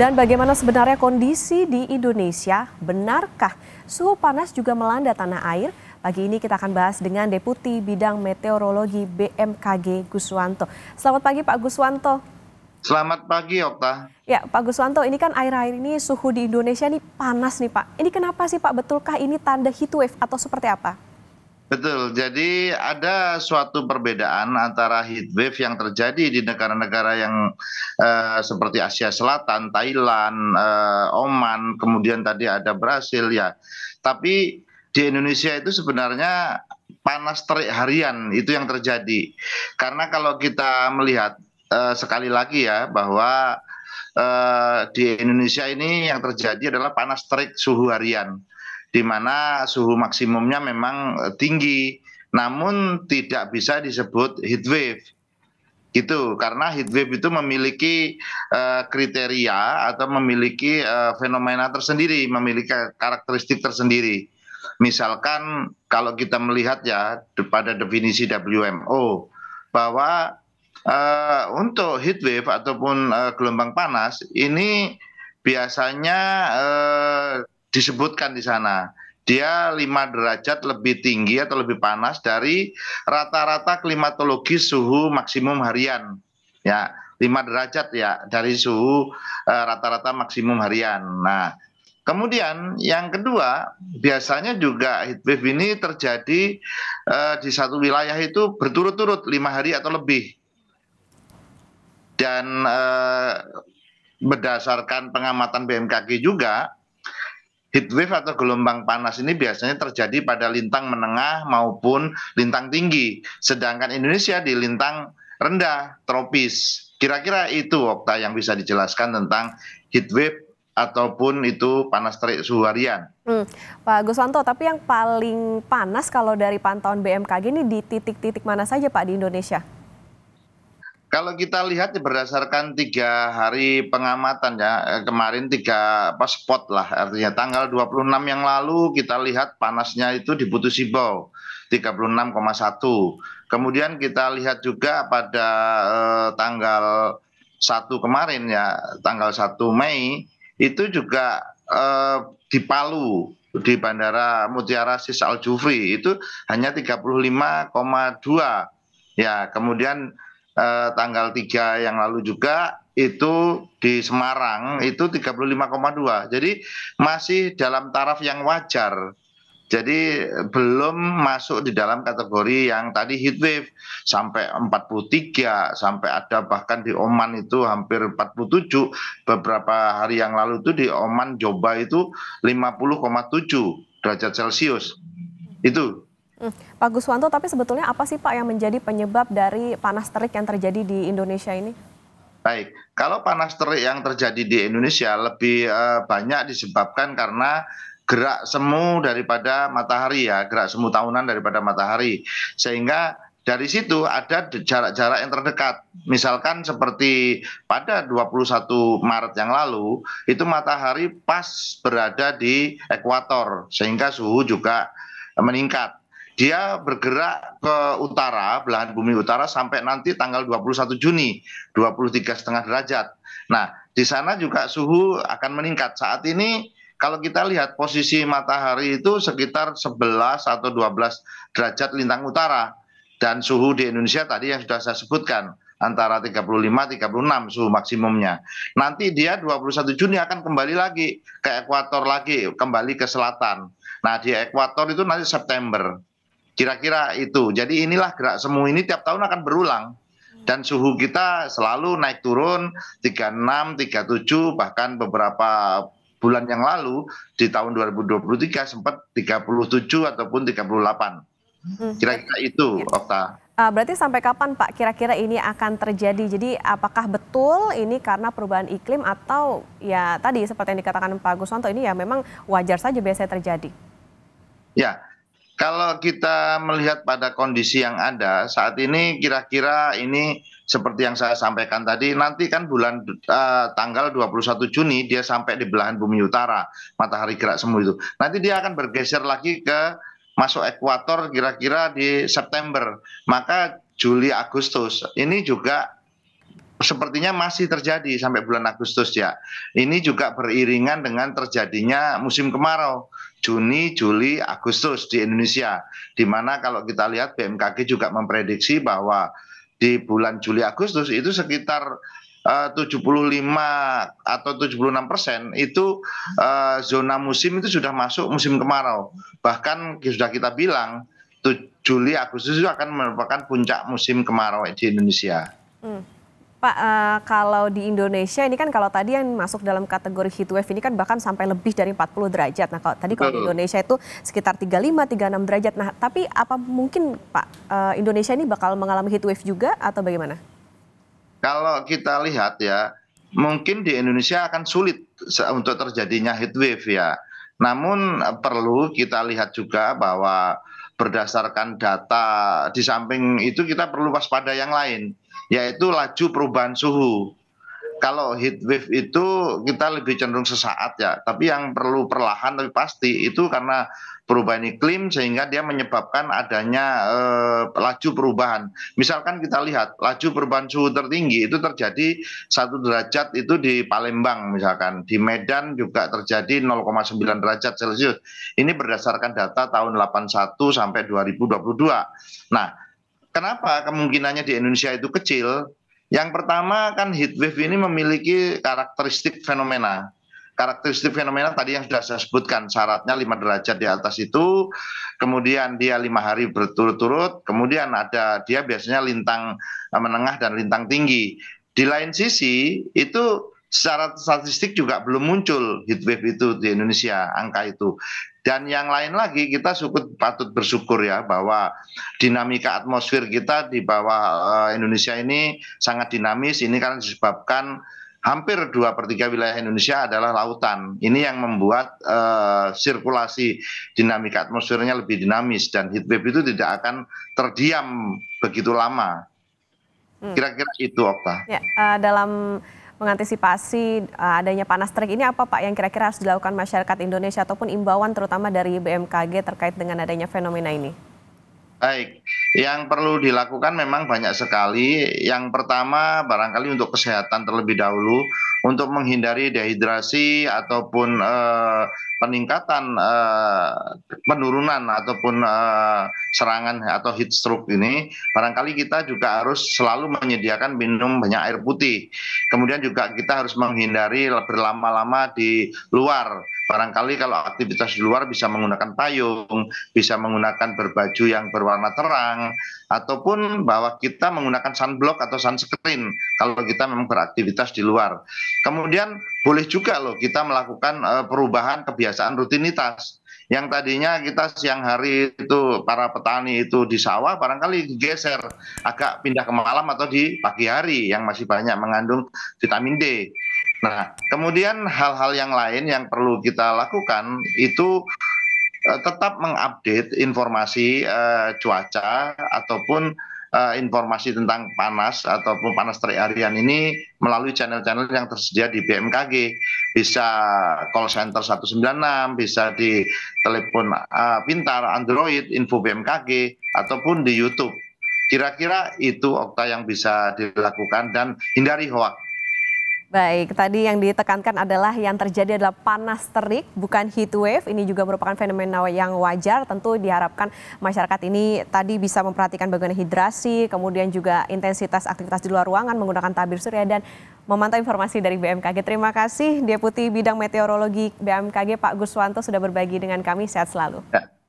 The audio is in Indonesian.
Dan bagaimana sebenarnya kondisi di Indonesia? Benarkah suhu panas juga melanda tanah air? Pagi ini kita akan bahas dengan Deputi Bidang Meteorologi BMKG Guswanto. Selamat pagi Pak Guswanto. Selamat pagi Okta. Ya Pak Guswanto ini kan air-air ini suhu di Indonesia nih panas nih Pak. Ini kenapa sih Pak? Betulkah ini tanda heat wave atau seperti apa? Betul, jadi ada suatu perbedaan antara heat wave yang terjadi di negara-negara yang uh, seperti Asia Selatan, Thailand, uh, Oman, kemudian tadi ada Brasil ya. Tapi di Indonesia itu sebenarnya panas terik harian itu yang terjadi. Karena kalau kita melihat uh, sekali lagi ya bahwa di Indonesia ini yang terjadi adalah panas terik suhu harian di mana suhu maksimumnya memang eh, tinggi, namun tidak bisa disebut heat wave gitu karena heat wave itu memiliki uh, kriteria atau memiliki uh, fenomena tersendiri memiliki karakteristik tersendiri misalkan kalau kita melihat ya pada definisi WMO bahwa uh, untuk heat wave ataupun uh, gelombang panas ini biasanya uh, disebutkan di sana dia lima derajat lebih tinggi atau lebih panas dari rata-rata klimatologi suhu maksimum harian. Ya, 5 derajat ya dari suhu e, rata-rata uh, maksimum harian. Nah, kemudian yang kedua, biasanya juga heat wave ini terjadi e, di satu wilayah itu berturut-turut lima hari atau lebih. Dan e, berdasarkan pengamatan BMKG juga heat wave atau gelombang panas ini biasanya terjadi pada lintang menengah maupun lintang tinggi. Sedangkan Indonesia di lintang rendah, tropis. Kira-kira itu Okta yang bisa dijelaskan tentang heat wave ataupun itu panas terik suhu harian. Hmm. Pak Guswanto, tapi yang paling panas kalau dari pantauan BMKG ini di titik-titik mana saja Pak di Indonesia? Kalau kita lihat ya, berdasarkan tiga hari pengamatan ya eh, kemarin tiga apa spot lah artinya tanggal 26 yang lalu kita lihat panasnya itu di Sibau 36,1. Kemudian kita lihat juga pada eh, tanggal 1 kemarin ya tanggal 1 Mei itu juga eh, di Palu di Bandara Mutiara Sis Al Jufri itu hanya 35,2. Ya, kemudian Eh, tanggal 3 yang lalu juga itu di Semarang itu 35,2. Jadi masih dalam taraf yang wajar. Jadi belum masuk di dalam kategori yang tadi heat wave sampai 43 sampai ada bahkan di Oman itu hampir 47 beberapa hari yang lalu itu di Oman Joba itu 50,7 derajat Celcius. Itu Hmm. Pak Guswanto, tapi sebetulnya apa sih Pak yang menjadi penyebab dari panas terik yang terjadi di Indonesia ini? Baik, kalau panas terik yang terjadi di Indonesia lebih uh, banyak disebabkan karena gerak semu daripada matahari ya, gerak semu tahunan daripada matahari. Sehingga dari situ ada jarak-jarak yang terdekat. Misalkan seperti pada 21 Maret yang lalu, itu matahari pas berada di ekuator sehingga suhu juga meningkat dia bergerak ke utara, belahan bumi utara sampai nanti tanggal 21 Juni, 23 setengah derajat. Nah, di sana juga suhu akan meningkat. Saat ini kalau kita lihat posisi matahari itu sekitar 11 atau 12 derajat lintang utara dan suhu di Indonesia tadi yang sudah saya sebutkan antara 35 36 suhu maksimumnya. Nanti dia 21 Juni akan kembali lagi ke ekuator lagi, kembali ke selatan. Nah, di ekuator itu nanti September. Kira-kira itu. Jadi inilah gerak semu ini tiap tahun akan berulang. Hmm. Dan suhu kita selalu naik turun 36, 37 bahkan beberapa bulan yang lalu di tahun 2023 sempat 37 ataupun 38. Hmm. Kira-kira itu, iya. Okta. Ah, berarti sampai kapan Pak kira-kira ini akan terjadi? Jadi apakah betul ini karena perubahan iklim atau ya tadi seperti yang dikatakan Pak Guswanto ini ya memang wajar saja biasanya terjadi? Ya, kalau kita melihat pada kondisi yang ada saat ini kira-kira ini seperti yang saya sampaikan tadi nanti kan bulan uh, tanggal 21 Juni dia sampai di belahan bumi utara matahari gerak semu itu. Nanti dia akan bergeser lagi ke masuk ekuator kira-kira di September. Maka Juli Agustus ini juga sepertinya masih terjadi sampai bulan Agustus ya. Ini juga beriringan dengan terjadinya musim kemarau. Juni, Juli, Agustus di Indonesia. Di mana kalau kita lihat BMKG juga memprediksi bahwa di bulan Juli Agustus itu sekitar eh, uh, 75 atau 76 persen itu uh, zona musim itu sudah masuk musim kemarau. Bahkan sudah kita bilang Juli Agustus itu akan merupakan puncak musim kemarau di Indonesia. Hmm. Pak, uh, kalau di Indonesia ini kan kalau tadi yang masuk dalam kategori heat wave ini kan bahkan sampai lebih dari 40 derajat. Nah, kalau tadi kalau di Indonesia itu sekitar 35 36 derajat. Nah, tapi apa mungkin Pak uh, Indonesia ini bakal mengalami heat wave juga atau bagaimana? Kalau kita lihat ya, mungkin di Indonesia akan sulit untuk terjadinya heat wave ya. Namun eh, perlu kita lihat juga bahwa berdasarkan data di samping itu kita perlu waspada yang lain yaitu laju perubahan suhu kalau heat wave itu kita lebih cenderung sesaat ya, tapi yang perlu perlahan tapi pasti itu karena perubahan iklim sehingga dia menyebabkan adanya eh, laju perubahan. Misalkan kita lihat laju perubahan suhu tertinggi itu terjadi satu derajat itu di Palembang misalkan, di Medan juga terjadi 0,9 derajat Celcius. Ini berdasarkan data tahun 81 sampai 2022. Nah, Kenapa kemungkinannya di Indonesia itu kecil? Yang pertama kan heat wave ini memiliki karakteristik fenomena. Karakteristik fenomena tadi yang sudah saya sebutkan syaratnya 5 derajat di atas itu, kemudian dia lima hari berturut-turut, kemudian ada dia biasanya lintang menengah dan lintang tinggi. Di lain sisi itu secara statistik juga belum muncul heat wave itu di Indonesia angka itu dan yang lain lagi kita syukur, patut bersyukur ya bahwa dinamika atmosfer kita di bawah eh, Indonesia ini sangat dinamis. Ini kan disebabkan hampir dua per tiga wilayah Indonesia adalah lautan. Ini yang membuat uh, sirkulasi dinamika atmosfernya lebih dinamis dan heat wave itu tidak akan terdiam begitu lama. Hmm. Kira-kira itu Okta. Ya, uh, dalam mengantisipasi eh, adanya panas terik ini apa Pak yang kira-kira harus dilakukan masyarakat Indonesia ataupun imbauan terutama dari BMKG terkait dengan adanya fenomena ini? Baik, yang perlu dilakukan memang banyak sekali. Yang pertama barangkali untuk kesehatan terlebih dahulu untuk menghindari dehidrasi ataupun eh, peningkatan eh, penurunan ataupun eh, serangan atau heat stroke ini, barangkali kita juga harus selalu menyediakan minum banyak air putih. Kemudian juga kita harus menghindari berlama-lama di luar Barangkali kalau aktivitas di luar bisa menggunakan payung, bisa menggunakan berbaju yang berwarna terang, ataupun bahwa kita menggunakan sunblock atau sunscreen kalau kita memang beraktivitas di luar. Kemudian boleh juga loh kita melakukan eh, perubahan kebiasaan rutinitas yang tadinya kita siang hari itu para petani itu di sawah barangkali geser agak pindah ke malam atau di pagi hari yang masih banyak mengandung vitamin D. Nah, kemudian hal-hal yang lain yang perlu kita lakukan itu uh, tetap mengupdate informasi uh, cuaca ataupun uh, informasi tentang panas ataupun panas terik harian ini melalui channel-channel yang tersedia di BMKG. Bisa call center 196, bisa di telepon uh, pintar Android, info BMKG ataupun di YouTube. Kira-kira itu Okta yang bisa dilakukan dan hindari hoax Baik, tadi yang ditekankan adalah yang terjadi adalah panas terik, bukan heat wave. Ini juga merupakan fenomena yang wajar. Tentu diharapkan masyarakat ini tadi bisa memperhatikan bagaimana hidrasi, kemudian juga intensitas aktivitas di luar ruangan menggunakan tabir surya dan memantau informasi dari BMKG. Terima kasih Deputi Bidang Meteorologi BMKG Pak Guswanto sudah berbagi dengan kami. Sehat selalu. Ya.